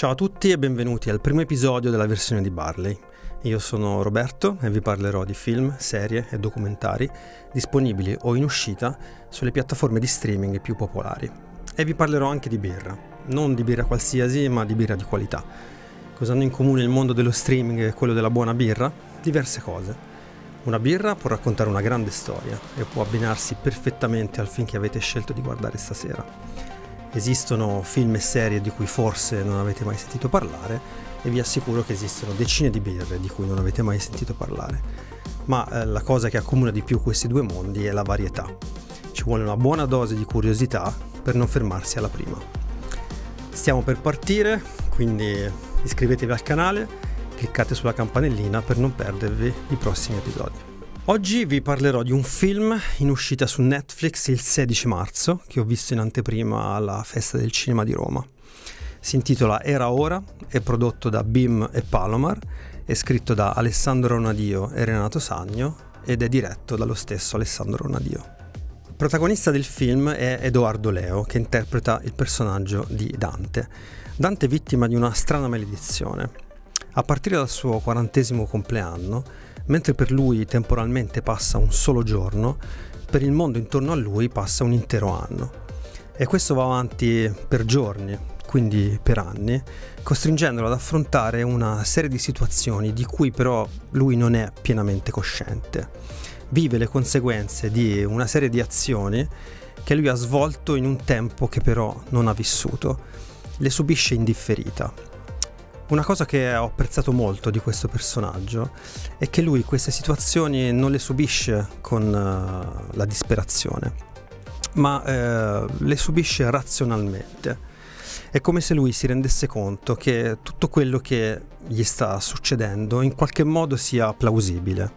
Ciao a tutti e benvenuti al primo episodio della versione di Barley. Io sono Roberto e vi parlerò di film, serie e documentari disponibili o in uscita sulle piattaforme di streaming più popolari. E vi parlerò anche di birra, non di birra qualsiasi, ma di birra di qualità. Cosa hanno in comune il mondo dello streaming e quello della buona birra? Diverse cose. Una birra può raccontare una grande storia e può abbinarsi perfettamente al film che avete scelto di guardare stasera. Esistono film e serie di cui forse non avete mai sentito parlare e vi assicuro che esistono decine di birre di cui non avete mai sentito parlare. Ma eh, la cosa che accomuna di più questi due mondi è la varietà. Ci vuole una buona dose di curiosità per non fermarsi alla prima. Stiamo per partire, quindi iscrivetevi al canale, cliccate sulla campanellina per non perdervi i prossimi episodi. Oggi vi parlerò di un film in uscita su Netflix il 16 marzo, che ho visto in anteprima alla Festa del Cinema di Roma. Si intitola Era Ora, è prodotto da Bim e Palomar, è scritto da Alessandro Ronadio e Renato Sagno ed è diretto dallo stesso Alessandro Ronadio. protagonista del film è Edoardo Leo, che interpreta il personaggio di Dante. Dante è vittima di una strana maledizione. A partire dal suo quarantesimo compleanno, Mentre per lui temporalmente passa un solo giorno, per il mondo intorno a lui passa un intero anno. E questo va avanti per giorni, quindi per anni, costringendolo ad affrontare una serie di situazioni di cui però lui non è pienamente cosciente. Vive le conseguenze di una serie di azioni che lui ha svolto in un tempo che però non ha vissuto, le subisce indifferita una cosa che ho apprezzato molto di questo personaggio è che lui queste situazioni non le subisce con eh, la disperazione, ma uh, le subisce razionalmente. È come se lui si rendesse conto che tutto quello che gli sta succedendo in qualche modo sia plausibile.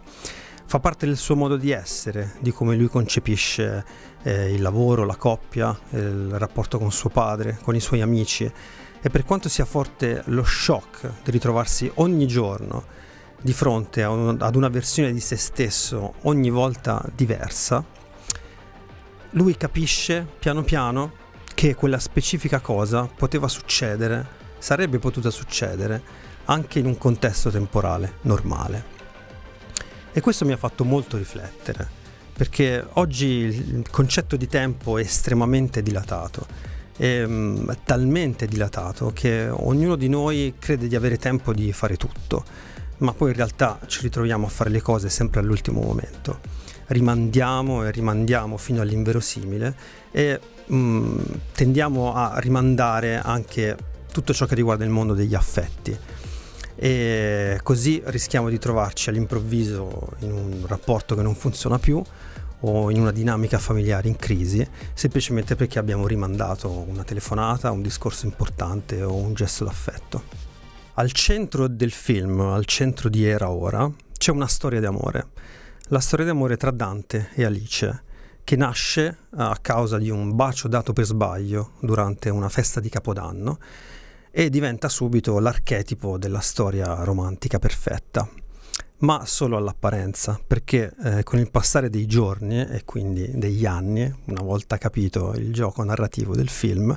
Fa parte del suo modo di essere, di come lui concepisce eh, il lavoro, la coppia, il rapporto con suo padre, con i suoi amici e per quanto sia forte lo shock di ritrovarsi ogni giorno di fronte ad una versione di se stesso ogni volta diversa, lui capisce piano piano che quella specifica cosa poteva succedere, sarebbe potuta succedere anche in un contesto temporale normale. E questo mi ha fatto molto riflettere, perché oggi il concetto di tempo è estremamente dilatato è ehm, talmente dilatato che ognuno di noi crede di avere tempo di fare tutto, ma poi in realtà ci ritroviamo a fare le cose sempre all'ultimo momento. Rimandiamo e rimandiamo fino all'inverosimile e mh, mm, tendiamo a rimandare anche tutto ciò che riguarda il mondo degli affetti e così rischiamo di trovarci all'improvviso in un rapporto che non funziona più o in una dinamica familiare in crisi, semplicemente perché abbiamo rimandato una telefonata, un discorso importante o un gesto d'affetto. Al centro del film, al centro di Era Ora, c'è una storia d'amore. La storia d'amore tra Dante e Alice, che nasce a causa di un bacio dato per sbaglio durante una festa di Capodanno e diventa subito l'archetipo della storia romantica perfetta ma solo all'apparenza, perché eh, con il passare dei giorni e quindi degli anni, una volta capito il gioco narrativo del film,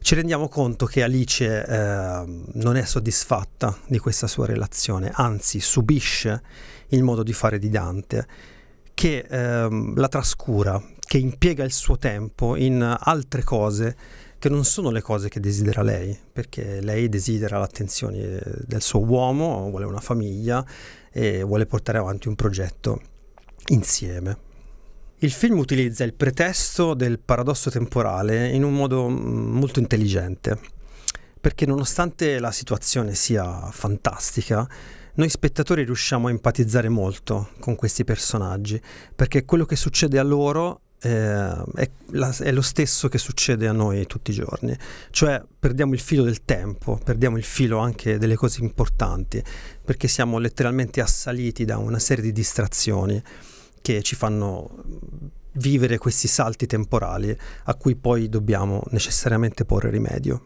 ci rendiamo conto che Alice eh, non è soddisfatta di questa sua relazione, anzi subisce il modo di fare di Dante, che eh, la trascura, che impiega il suo tempo in altre cose che non sono le cose che desidera lei, perché lei desidera l'attenzione eh, del suo uomo, vuole una famiglia, e vuole portare avanti un progetto insieme. Il film utilizza il pretesto del paradosso temporale in un modo mm, molto intelligente, perché nonostante la situazione sia fantastica, noi spettatori riusciamo a empatizzare molto con questi personaggi, perché quello che succede a loro eh, è, la, è, lo stesso che succede a noi tutti i giorni, cioè perdiamo il filo del tempo, perdiamo il filo anche delle cose importanti, perché siamo letteralmente assaliti da una serie di distrazioni che ci fanno vivere questi salti temporali a cui poi dobbiamo necessariamente porre rimedio.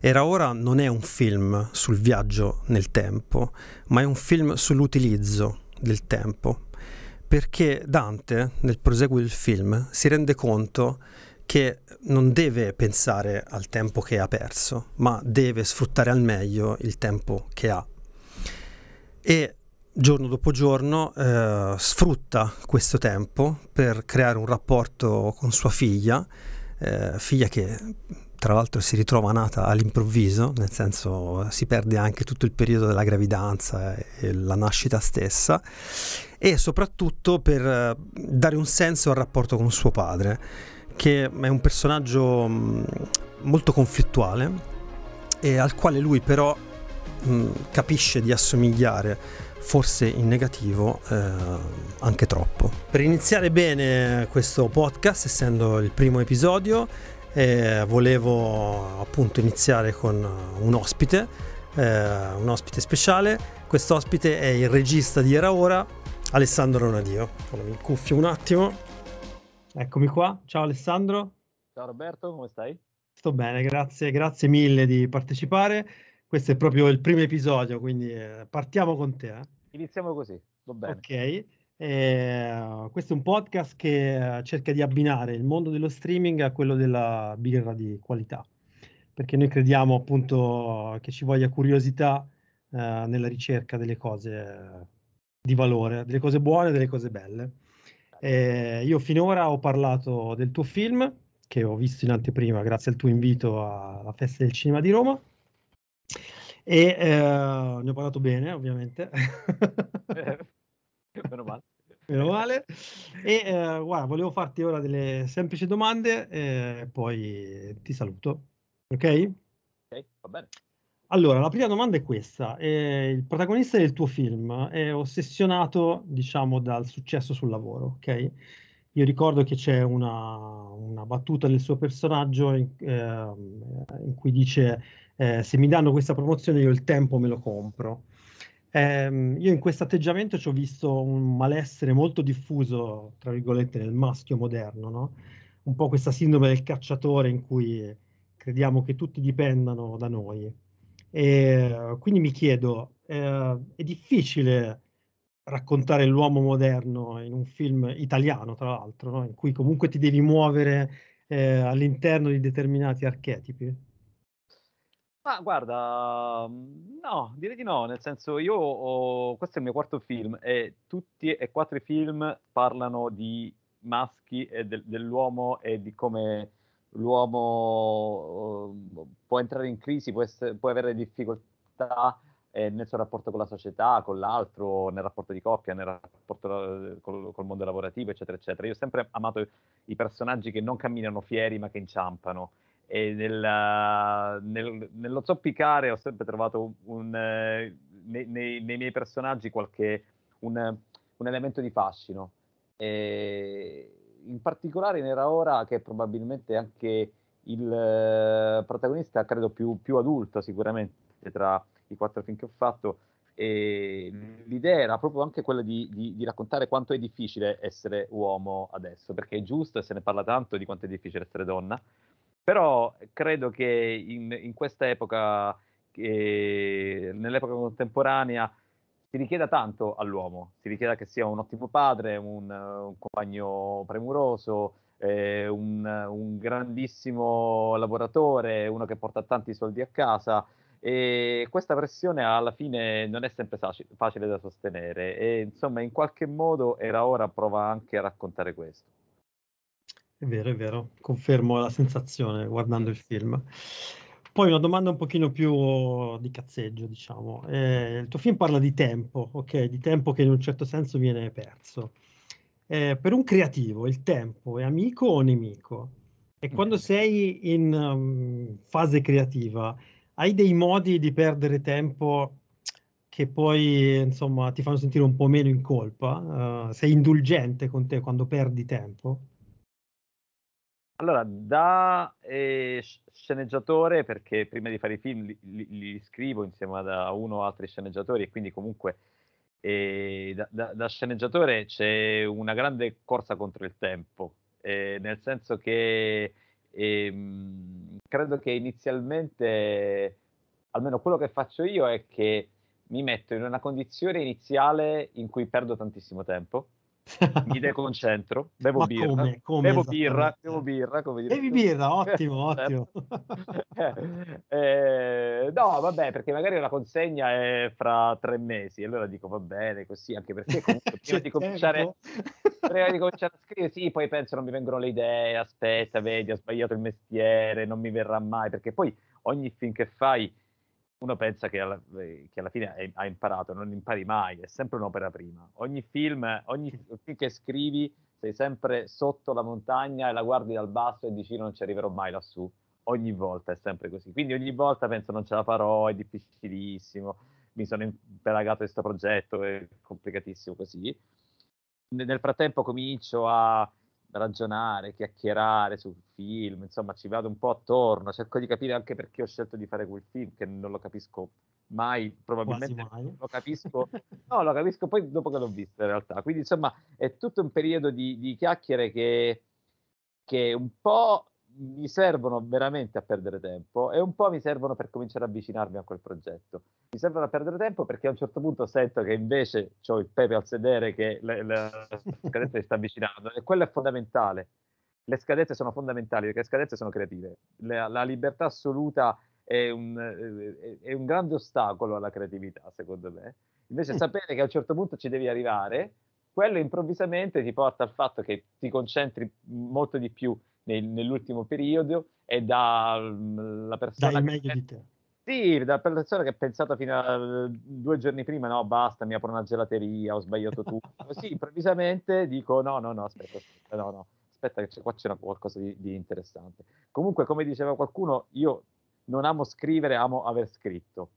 Era ora non è un film sul viaggio nel tempo, ma è un film sull'utilizzo del tempo perché Dante nel proseguo del film si rende conto che non deve pensare al tempo che ha perso, ma deve sfruttare al meglio il tempo che ha. E giorno dopo giorno eh, sfrutta questo tempo per creare un rapporto con sua figlia, eh, figlia che tra l'altro si ritrova nata all'improvviso, nel senso eh, si perde anche tutto il periodo della gravidanza e, e la nascita stessa, e soprattutto per eh, dare un senso al rapporto con suo padre, che è un personaggio mm, molto conflittuale e al quale lui però mm, capisce di assomigliare forse in negativo eh, anche troppo. Per iniziare bene questo podcast, essendo il primo episodio, eh, volevo appunto iniziare con un ospite, eh, un ospite speciale. Quest'ospite è il regista di Era Ora, Alessandro Ronadio. Mi incuffio un attimo. Eccomi qua. Ciao Alessandro. Ciao Roberto, come stai? Sto bene, grazie, grazie mille di partecipare. Questo è proprio il primo episodio, quindi eh, partiamo con te. Eh? Iniziamo così, va bene. Ok. Eh, questo è un podcast che eh, cerca di abbinare il mondo dello streaming a quello della birra di qualità, perché noi crediamo appunto che ci voglia curiosità eh, nella ricerca delle cose eh, di valore, delle cose buone e delle cose belle. Certo. Eh, io finora ho parlato del tuo film, che ho visto in anteprima grazie al tuo invito alla Festa del Cinema di Roma. E eh, ne ho parlato bene, ovviamente. eh, meno male. Meno male. E eh, guarda, volevo farti ora delle semplici domande e eh, poi ti saluto. Ok? Ok, va bene. Allora, la prima domanda è questa. Eh, il protagonista del tuo film è ossessionato, diciamo, dal successo sul lavoro, ok? Io ricordo che c'è una, una battuta del suo personaggio in, eh, in cui dice eh, se mi danno questa promozione io il tempo me lo compro. Ehm, io in questo atteggiamento ci ho visto un malessere molto diffuso, tra virgolette, nel maschio moderno, no? Un po' questa sindrome del cacciatore in cui crediamo che tutti dipendano da noi. E ehm, quindi mi chiedo, eh, è difficile raccontare l'uomo moderno in un film italiano, tra l'altro, no? in cui comunque ti devi muovere eh, all'interno di determinati archetipi? Ma guarda, mhmm, no, direi di no, nel senso io ho, questo è il mio quarto film e tutti e quattro i film parlano di maschi e de, dell'uomo e di come l'uomo uhm, può entrare in crisi, può, essere, può avere difficoltà eh, nel suo rapporto con la società, con l'altro, nel rapporto di coppia, nel rapporto eh, col, col, mondo lavorativo, eccetera, eccetera. Io ho sempre amato i personaggi che non camminano fieri ma che inciampano. E nel, nel, nello zoppicare ho sempre trovato un, un, eh, nei, nei, nei, miei personaggi qualche, un, un elemento di fascino. E, in particolare in Era Ora, che è probabilmente anche il eh, protagonista, credo, più, più, adulto sicuramente tra i quattro film che ho fatto. E l'idea era proprio anche quella di, di, di raccontare quanto è difficile essere uomo adesso, perché è giusto e se ne parla tanto di quanto è difficile essere donna, però credo che in, in questa epoca, eh, nell'epoca contemporanea, si richieda tanto all'uomo, si richieda che sia un ottimo padre, un, un compagno premuroso, eh, un, un, grandissimo lavoratore, uno che porta tanti soldi a casa e questa pressione alla fine non è sempre facile da sostenere e insomma in qualche modo era ora prova anche a raccontare questo. È vero, è vero, confermo la sensazione guardando il film. Poi una domanda un pochino più di cazzeggio, diciamo. Eh, il tuo film parla di tempo, ok? Di tempo che in un certo senso viene perso. Eh, per un creativo il tempo è amico o nemico? E quando mm. sei in um, fase creativa, hai dei modi di perdere tempo che poi insomma ti fanno sentire un po' meno in colpa? Uh, sei indulgente con te quando perdi tempo? Allora, da eh, sceneggiatore, perché prima di fare i film li, li, li scrivo insieme ad, a uno o altri sceneggiatori, e quindi comunque eh, da, da, da, sceneggiatore c'è una grande corsa contro il tempo, eh, nel senso che ehm, credo che inizialmente, almeno quello che faccio io è che mi metto in una condizione iniziale in cui perdo tantissimo tempo mi deconcentro, bevo, birra, come? Come bevo birra, bevo birra, come dire. Bevi birra, ottimo, certo. ottimo. eh, eh, no, vabbè, perché magari la consegna è fra tre mesi, allora dico va bene così, anche perché comunque prima, di certo. cominciare, prima di cominciare a scrivere, sì, poi penso non mi vengono le idee, aspetta, vedi, ho sbagliato il mestiere, non mi verrà mai, perché poi ogni film che fai uno pensa che alla, eh, che alla fine ha imparato, non impari mai, è sempre un'opera prima. Ogni film, ogni film che scrivi, sei sempre sotto la montagna e la guardi dal basso e dici non ci arriverò mai lassù. Ogni volta è sempre così. Quindi ogni volta penso non ce la farò, è difficilissimo, mi sono impelagato questo progetto, è complicatissimo così. Nel frattempo comincio a ragionare, chiacchierare sul film, insomma ci vado un po' attorno, cerco di capire anche perché ho scelto di fare quel film, che non lo capisco mai, probabilmente mai. lo capisco, no, lo capisco poi dopo che l'ho visto in realtà. Quindi insomma è tutto un periodo di, di chiacchiere che, che un po' mi servono veramente a perdere tempo e un po' mi servono per cominciare ad avvicinarmi a quel progetto. Mi servono a perdere tempo perché a un certo punto sento che invece ho il pepe al sedere che le, le, la scadenza si sta avvicinando e quello è fondamentale. Le scadenze sono fondamentali perché le scadenze sono creative. La, la libertà assoluta è un, è, è un grande ostacolo alla creatività, secondo me. Invece mm. sapere che a un certo punto ci devi arrivare, quello improvvisamente ti porta al fatto che ti concentri molto di più nel, nell'ultimo periodo e dalla mm, persona... Sì, da persona che ha pensato fino a eh, due giorni prima, no, basta, mi apro una gelateria, ho sbagliato tutto. sì, improvvisamente dico, no, no, no, aspetta, aspetta, no, no, aspetta, che qua c'era qualcosa di, di, interessante. Comunque, come diceva qualcuno, io non amo scrivere, amo aver scritto,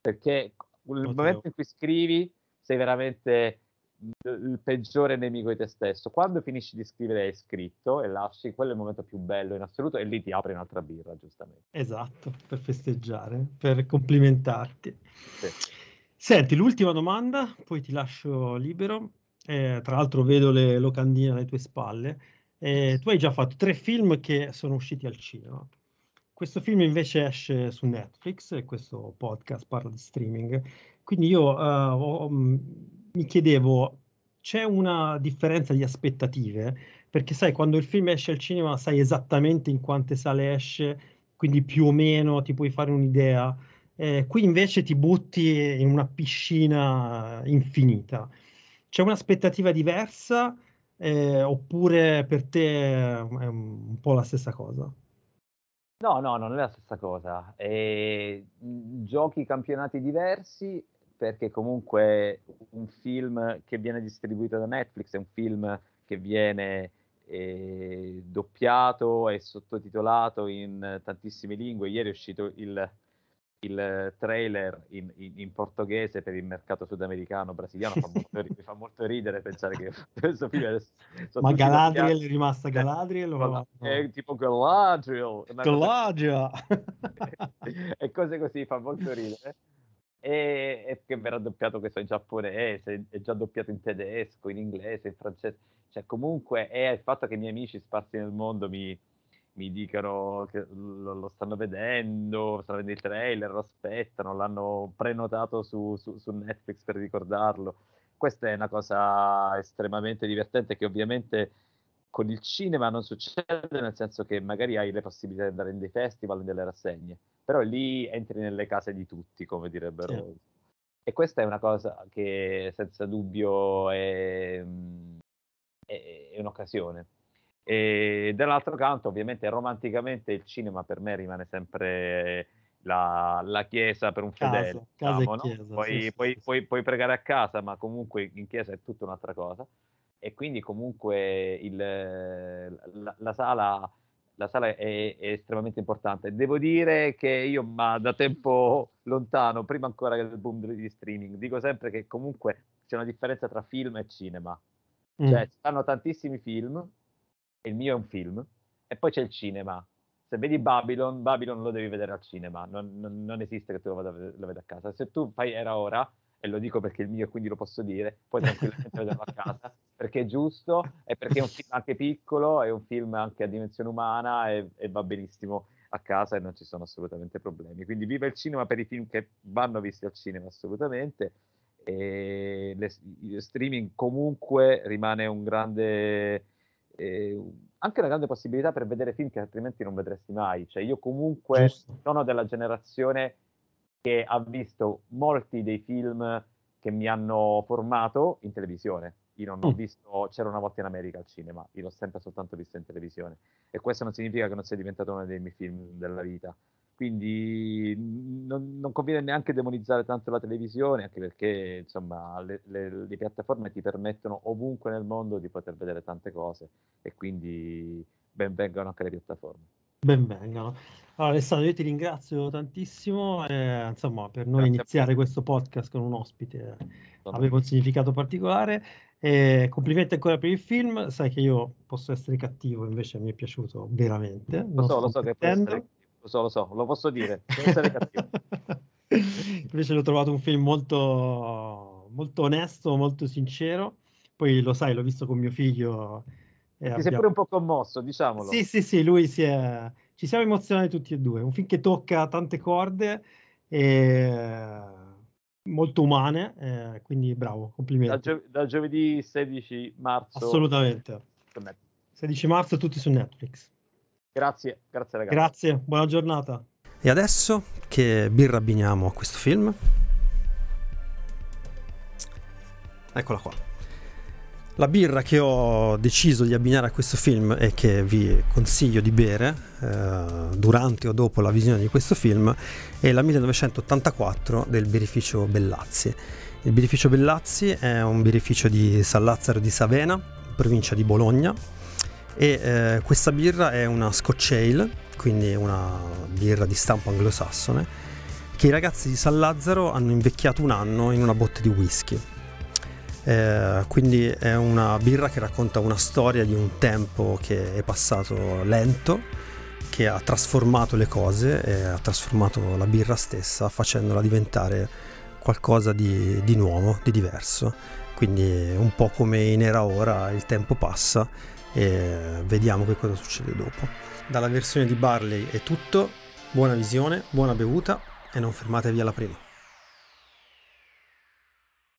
perché il momento in cui scrivi sei veramente il peggiore nemico di te stesso. Quando finisci di scrivere hai scritto e lasci, quello è il momento più bello in assoluto e lì ti apri un'altra birra, giustamente. Esatto, per festeggiare, per complimentarti. Sì. Senti, l'ultima domanda, poi ti lascio libero. Eh, tra l'altro vedo le locandine alle tue spalle. Eh, tu hai già fatto tre film che sono usciti al cinema. Questo film invece esce su Netflix e questo podcast parla di streaming. Quindi io uh, ho, mm, mi chiedevo, c'è una differenza di aspettative? Perché sai, quando il film esce al cinema sai esattamente in quante sale esce, quindi più o meno ti puoi fare un'idea. Eh, qui invece ti butti in una piscina infinita. C'è un'aspettativa diversa eh, oppure per te è un po' la stessa cosa? No, no, non è la stessa cosa. Eh, giochi campionati diversi perché comunque un film che viene distribuito da Netflix è un film che viene eh, doppiato e sottotitolato in tantissime lingue. Ieri è uscito il, il trailer in, in, in, portoghese per il mercato sudamericano brasiliano fa molto, mi fa molto ridere pensare che questo film adesso, ma Galadriel è rimasta Galadriel o... è tipo Galadriel Galadriel cosa... e cose così fa molto ridere e, e che verrà doppiato che in giapponese, è già doppiato in tedesco, in inglese, in francese, cioè comunque è il fatto che i miei amici sparsi nel mondo mi, mi dicano che lo, lo, stanno vedendo, stanno vedendo il trailer, lo aspettano, l'hanno prenotato su, su, su Netflix per ricordarlo. Questa è una cosa estremamente divertente che ovviamente con il cinema non succede, nel senso che magari hai le possibilità di andare in dei festival, in delle rassegne, però lì entri nelle case di tutti, come direbbero. Yeah. E questa è una cosa che senza dubbio è, è, è un'occasione. E dall'altro canto, ovviamente, romanticamente il cinema per me rimane sempre la, la chiesa per un fedele. Casa, diciamo, casa no? chiesa, puoi, sì, puoi, sì. Puoi, puoi, pregare a casa, ma comunque in chiesa è tutta un'altra cosa. E quindi comunque il, la, la sala la sala è, è, estremamente importante. Devo dire che io, ma da tempo lontano, prima ancora del boom di streaming, dico sempre che comunque c'è una differenza tra film e cinema. Cioè, mm. ci stanno tantissimi film, il mio è un film, e poi c'è il cinema. Se vedi Babylon, Babylon lo devi vedere al cinema, non, non, non esiste che tu lo, vada, lo veda a casa. Se tu fai Era Ora, e lo dico perché è il mio e quindi lo posso dire, puoi tranquillamente vederlo a casa perché giusto, è perché è un film anche piccolo, è un film anche a dimensione umana e, e va benissimo a casa e non ci sono assolutamente problemi. Quindi viva il cinema per i film che vanno visti al cinema assolutamente. E le, lo streaming comunque rimane un grande, eh, anche una grande possibilità per vedere film che altrimenti non vedresti mai. Cioè io comunque Giusto. sono della generazione che ha visto molti dei film che mi hanno formato in televisione. Io non ho mm. visto, c'era una volta in America al cinema, io l'ho sempre soltanto visto in televisione. E questo non significa che non sia diventato uno dei miei film della vita. Quindi non, non conviene neanche demonizzare tanto la televisione, anche perché insomma, le, le, le, piattaforme ti permettono ovunque nel mondo di poter vedere tante cose e quindi benvengano anche le piattaforme. Benvengano. Allora, Alessandro, io ti ringrazio tantissimo. Eh, insomma, per noi Grazie iniziare questo podcast con un ospite eh, aveva un significato particolare. E complimenti ancora per il film, sai che io posso essere cattivo, invece mi è piaciuto veramente. Lo so, lo so, che essere, lo so, lo so, lo posso dire, invece l'ho trovato un film molto, molto onesto, molto sincero. Poi lo sai, l'ho visto con mio figlio. Eh, Ti abbiamo... sei pure un po' commosso, diciamolo. Sì, sì, sì, lui si è... Ci siamo emozionati tutti e due. Un film che tocca tante corde e molto umane, eh, quindi bravo, complimenti. Da, gio- da, giovedì 16 marzo. Assolutamente. 16 marzo tutti su Netflix. Grazie, grazie ragazzi. Grazie, buona giornata. E adesso che birra abbiniamo a questo film? Eccola qua. La birra che ho deciso di abbinare a questo film e che vi consiglio di bere eh, durante o dopo la visione di questo film è la 1984 del birrificio Bellazzi. Il birrificio Bellazzi è un birrificio di San Lazzaro di Savena, provincia di Bologna, e eh, questa birra è una Scotch Ale, quindi una birra di stampo anglosassone, che i ragazzi di San Lazzaro hanno invecchiato un anno in una botte di whisky eh, quindi è una birra che racconta una storia di un tempo che è passato lento, che ha trasformato le cose, eh, ha trasformato la birra stessa facendola diventare qualcosa di, di nuovo, di diverso. Quindi un po' come in era ora, il tempo passa e vediamo che cosa succede dopo. Dalla versione di Barley è tutto, buona visione, buona bevuta e non fermatevi alla prima.